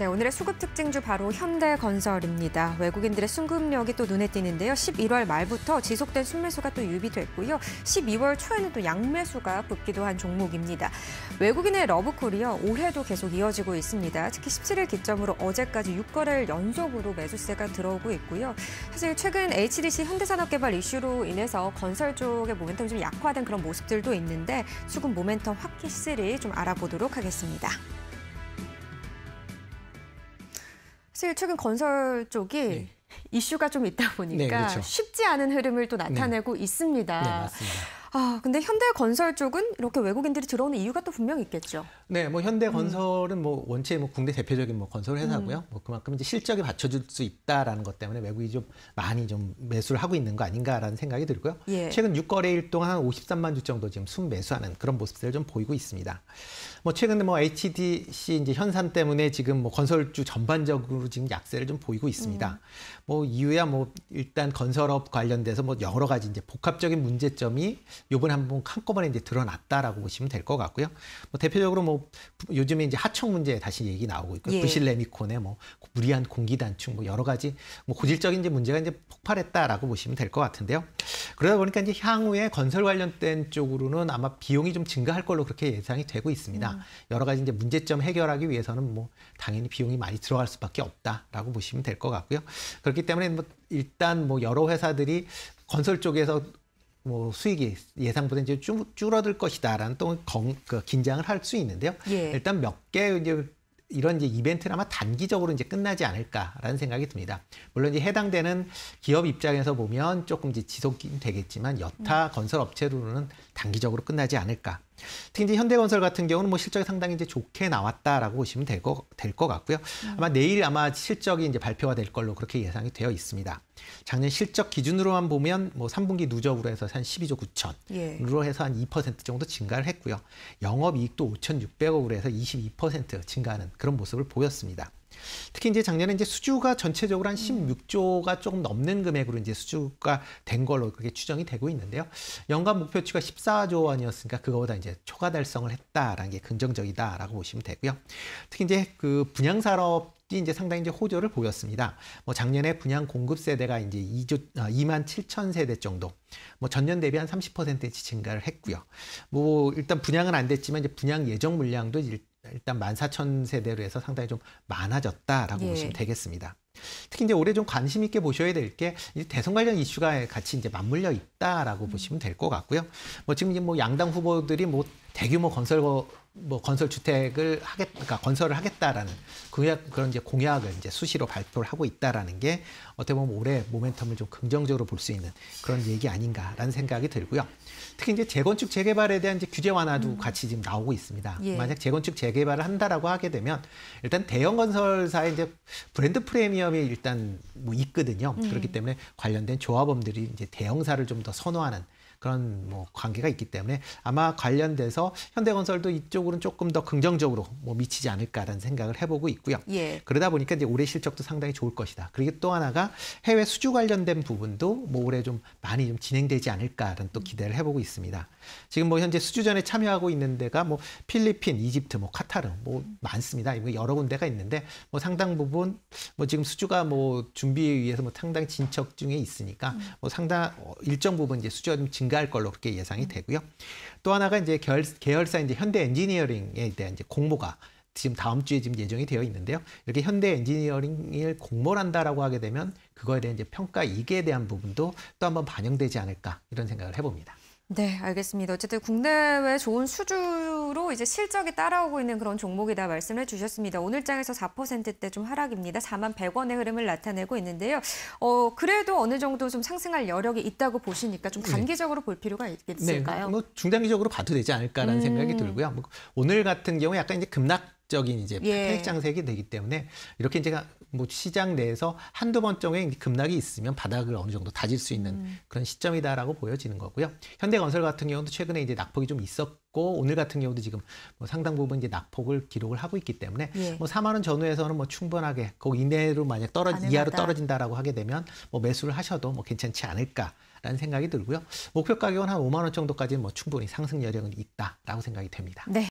네, 오늘의 수급 특징주 바로 현대건설입니다. 외국인들의 순금력이또 눈에 띄는데요. 11월 말부터 지속된 순매수가 또 유비됐고요. 12월 초에는 또 양매수가 붙기도 한 종목입니다. 외국인의 러브콜이요. 올해도 계속 이어지고 있습니다. 특히 17일 기점으로 어제까지 6거래일 연속으로 매수세가 들어오고 있고요. 사실 최근 HDC 현대산업개발 이슈로 인해서 건설 쪽의 모멘텀이 좀 약화된 그런 모습들도 있는데 수급 모멘텀 확기스를 좀 알아보도록 하겠습니다. 사실 최근 건설 쪽이 네. 이슈가 좀 있다 보니까 네, 그렇죠. 쉽지 않은 흐름을 또 나타내고 네. 있습니다. 네, 맞습니다. 아, 근데 현대건설 쪽은 이렇게 외국인들이 들어오는 이유가 또 분명히 있겠죠. 네, 뭐 현대건설은 음. 뭐 원체 뭐 국내 대표적인 뭐 건설 회사고요. 음. 뭐 그만큼 이제 실적에 받쳐줄 수 있다라는 것 때문에 외국이 좀 많이 좀 매수를 하고 있는 거 아닌가라는 생각이 들고요. 예. 최근 6거래일 동안 한 53만 주 정도 지금 순매수하는 그런 모습들을 좀 보이고 있습니다. 뭐 최근에 뭐 HDC 이제 현산 때문에 지금 뭐 건설주 전반적으로 지금 약세를 좀 보이고 있습니다. 음. 뭐 이유야 뭐 일단 건설업 관련돼서 뭐 여러 가지 이제 복합적인 문제점이 요번에 한번 한꺼번에 이제 드러났다라고 보시면 될 것 같고요. 뭐 대표적으로 뭐 요즘에 이제 하청 문제 다시 얘기 나오고 있고 예. 부실 레미콘에뭐 무리한 공기 단축 뭐 여러 가지 뭐 고질적인 이제 문제가 이제 폭발했다라고 보시면 될 것 같은데요. 그러다 보니까 이제 향후에 건설 관련된 쪽으로는 아마 비용이 좀 증가할 걸로 그렇게 예상이 되고 있습니다. 음. 여러 가지 이제 문제점 해결하기 위해서는 뭐 당연히 비용이 많이 들어갈 수밖에 없다라고 보시면 될 것 같고요. 그렇기 때문에 뭐 일단 뭐 여러 회사들이 건설 쪽에서 뭐 수익이 예상보다 이제 쭉 줄어들 것이다라는 또 건, 그 긴장을 할 수 있는데요. 예. 일단 몇 개 이제 이런 이제 이벤트는 아마 단기적으로 이제 끝나지 않을까라는 생각이 듭니다. 물론 이제 해당되는 기업 입장에서 보면 조금 이제 지속이 되겠지만 여타 음. 건설 업체로는 단기적으로 끝나지 않을까 특히 이제 현대건설 같은 경우는 뭐 실적이 상당히 이제 좋게 나왔다라고 보시면 될것 될것 같고요. 음. 아마 내일 아마 실적이 이제 발표가 될 걸로 그렇게 예상이 되어 있습니다. 작년 실적 기준으로만 보면 뭐 3분기 누적으로 해서 한 12조 9천으로 예. 해서 한 2% 정도 증가를 했고요. 영업이익도 5,600억으로 해서 22% 증가하는 그런 모습을 보였습니다. 특히 이제 작년에 이제 수주가 전체적으로 한 16조가 음. 조금 넘는 금액으로 이제 수주가 된 걸로 그게 추정이 되고 있는데요. 연간 목표치가 14조 원이었으니까 그거보다 이제 초과 달성을 했다라는 게 긍정적이다라고 보시면 되고요. 특히 이제 그 분양 산업 이제 상당히 이제 호조를 보였습니다. 뭐 작년에 분양 공급 세대가 이제 2조 2만 아, 7천 세대 정도, 뭐 전년 대비 한30% 증가를 했고요. 뭐 일단 분양은 안 됐지만 이제 분양 예정 물량도 일단 14,000세대로 해서 상당히 좀 많아졌다라고 예. 보시면 되겠습니다. 특히 이제 올해 좀 관심 있게 보셔야 될 게 대선 관련 이슈가 같이 이제 맞물려 있다라고 음. 보시면 될 것 같고요. 뭐 지금 이제 뭐 양당 후보들이 뭐 대규모 건설 뭐 건설 주택을 하겠, 그러니까 건설을 하겠다라는 공약, 그런 이제 공약을 이제 수시로 발표를 하고 있다라는 게 어떻게 보면 올해 모멘텀을 좀 긍정적으로 볼 수 있는 그런 얘기 아닌가라는 생각이 들고요. 특히 이제 재건축 재개발에 대한 이제 규제 완화도 음. 같이 지금 나오고 있습니다. 예. 만약 재건축 재개발을 한다라고 하게 되면 일단 대형 건설사의 이제 브랜드 프리미엄이 일단 뭐 있거든요. 음. 그렇기 때문에 관련된 조합원들이 이제 대형사를 좀 더 선호하는 그런 뭐 관계가 있기 때문에 아마 관련돼서 현대건설도 이쪽으로는 조금 더 긍정적으로 뭐 미치지 않을까라는 생각을 해보고 있고요. 예. 그러다 보니까 이제 올해 실적도 상당히 좋을 것이다. 그리고 또 하나가 해외 수주 관련된 부분도 뭐 올해 좀 많이 좀 진행되지 않을까라는 또 기대를 해보고 있습니다. 지금 뭐 현재 수주전에 참여하고 있는 데가 뭐 필리핀, 이집트, 뭐 카타르 뭐 많습니다. 여러 군데가 있는데 뭐 상당 부분 뭐 지금 수주가 뭐 준비에 의해서 뭐 상당 히 진척 중에 있으니까 음. 뭐 상당 어, 일정 부분 이제 수주가 좀증 증가할 걸로 그렇게 예상이 되고요. 또 하나가 이제 결, 계열사 이제 현대 엔지니어링에 대한 이제 공모가 지금 다음 주에 지금 예정이 되어 있는데요. 이렇게 현대 엔지니어링을 공모한다라고 를 하게 되면 그거에 대한 이제 평가 이익에 대한 부분도 또 한번 반영되지 않을까 이런 생각을 해봅니다. 네, 알겠습니다. 어쨌든 국내외 좋은 수주로 이제 실적이 따라오고 있는 그런 종목이다 말씀을 주셨습니다. 오늘장에서 4%대 좀 하락입니다. 4만 100원의 흐름을 나타내고 있는데요. 어, 그래도 어느 정도 좀 상승할 여력이 있다고 보시니까 좀 네. 단기적으로 네. 볼 필요가 있겠을까요? 네, 뭐, 뭐 중단기적으로 봐도 되지 않을까라는 음. 생각이 들고요. 뭐 오늘 같은 경우 약간 이제 급락 적인 이제 예. 패닉 장색이 되기 때문에 이렇게 이제 뭐 시장 내에서 한두 번 정도의 급락이 있으면 바닥을 어느 정도 다질 수 있는 음. 그런 시점이다라고 보여지는 거고요. 현대건설 같은 경우도 최근에 이제 낙폭이 좀 있었고 오늘 같은 경우도 지금 뭐 상당 부분 이제 낙폭을 기록을 하고 있기 때문에 예. 뭐 4만 원 전후에서는 뭐 충분하게 거기 이내로 만약 떨어 이하로 떨어진다라고 하게 되면 뭐 매수를 하셔도 뭐 괜찮지 않을까. 라는 생각이 들고요. 목표 가격은 한 5만 원 정도까지는 뭐 충분히 상승 여력은 있다라고 생각이 됩니다. 네.